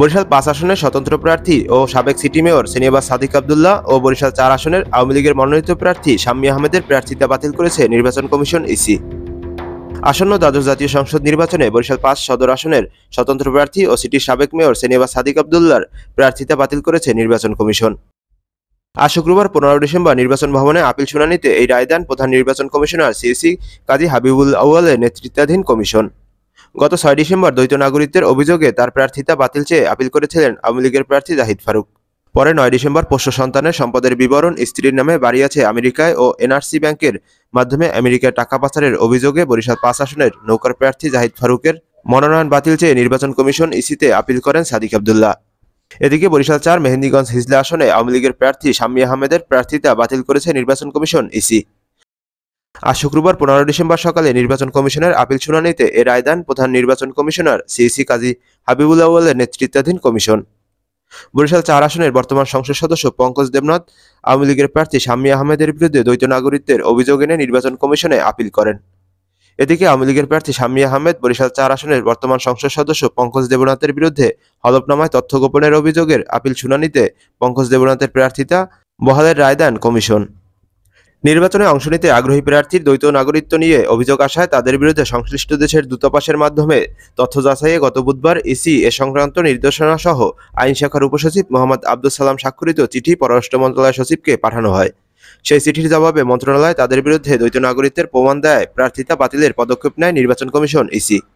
বরিশাল পাঁচ আসনের স্বতন্ত্র প্রার্থী ও সাবেক সিটি মেয়র সিনিয়াবাস সাদিক আবদুল্লাহ ও বরিশাল চার আসনের আওয়ামী লীগের মনোনীত প্রার্থী শাম্মী আহমেদের প্রার্থিতা বাতিল করেছে নির্বাচন কমিশন ইসি আসন্ন দ্বাদশ জাতীয় সংসদ নির্বাচনে বরিশাল পাঁচ সদর আসনের স্বতন্ত্র প্রার্থী ও সিটির সাবেক মেয়র সিনিয়াবাস সাদিক আবদুল্লার প্রার্থিতা বাতিল করেছে নির্বাচন কমিশন আজ শুক্রবার পনেরো ডিসেম্বর নির্বাচন ভবনে আপিল শুনানিতে এই রায় দেন প্রধান নির্বাচন কমিশনার সিএসি কাজী হাবিবুল আউয়ালের নেতৃত্বাধীন কমিশন গত ছয় ডিসেম্বর দ্বৈত নাগরিকদের অভিযোগে তার প্রার্থিতা বাতিল চেয়ে আপিল করেছিলেন আওয়ামী লীগের প্রার্থী জাহিদ ফারুক পরে নয় ডিসেম্বর পোষ্য সন্তানের সম্পদের বিবরণ স্ত্রীর নামে বাড়িয়েছে আমেরিকায় ও এনআরসি ব্যাংকের মাধ্যমে আমেরিকায় টাকা পাচারের অভিযোগে বরিশাল পাঁচ আসনের নৌকার প্রার্থী জাহিদ ফারুকের মনোনয়ন বাতিল চেয়ে নির্বাচন কমিশন ইসিতে আপিল করেন সাদিক আবদুল্লাহ এদিকে বরিশাল চার মেহেন্দিগঞ্জ হিজলা আসনে আওয়ামী লীগের প্রার্থী শামী আহমেদের প্রার্থিতা বাতিল করেছে নির্বাচন কমিশন ইসি আজ শুক্রবার পনেরো ডিসেম্বর সকালে নির্বাচন কমিশনের আপিল শুনানিতে এ রায় দেন প্রধান নির্বাচন কমিশনার সিইসি কাজী হাবিবুল আউ্বালের নেতৃত্বাধীন কমিশন বরিশাল চার আসনের বর্তমান সংসদ সদস্য পঙ্কজ দেবনাথ আওয়ামী লীগের প্রার্থী শাম্মী আহমেদের বিরুদ্ধে দ্বৈত নাগরিকদের অভিযোগ এনে নির্বাচন কমিশনে আপিল করেন এদিকে আওয়ামী লীগের প্রার্থী শাম্মী আহমেদ বরিশাল চার আসনের বর্তমান সংসদ সদস্য পঙ্কজ দেবনাথের বিরুদ্ধে হলফনামায় তথ্য গোপনের অভিযোগের আপিল শুনানিতে পঙ্কজ দেবনাথের প্রার্থিতা বহালের রায় দেন কমিশন নির্বাচনে অংশ নিতে আগ্রহী প্রার্থীর দ্বৈত নাগরিকত্ব নিয়ে অভিযোগ আসায় তাদের বিরুদ্ধে সংশ্লিষ্ট দেশের দূতাবাসের মাধ্যমে তথ্য যাচাইয়ে গত বুধবার ইসি এ সংক্রান্ত নির্দেশনা সহ আইন শাখার উপসচিব মোহাম্মদ আব্দুল সালাম স্বাক্ষরিত চিঠি পররাষ্ট্র মন্ত্রণালয় সচিবকে পাঠানো হয় সেই চিঠির জবাবে মন্ত্রণালয় তাদের বিরুদ্ধে দ্বৈত নাগরিকত্বের প্রমাণ দেয় প্রার্থিতা বাতিলের পদক্ষেপ নেয় নির্বাচন কমিশন ইসি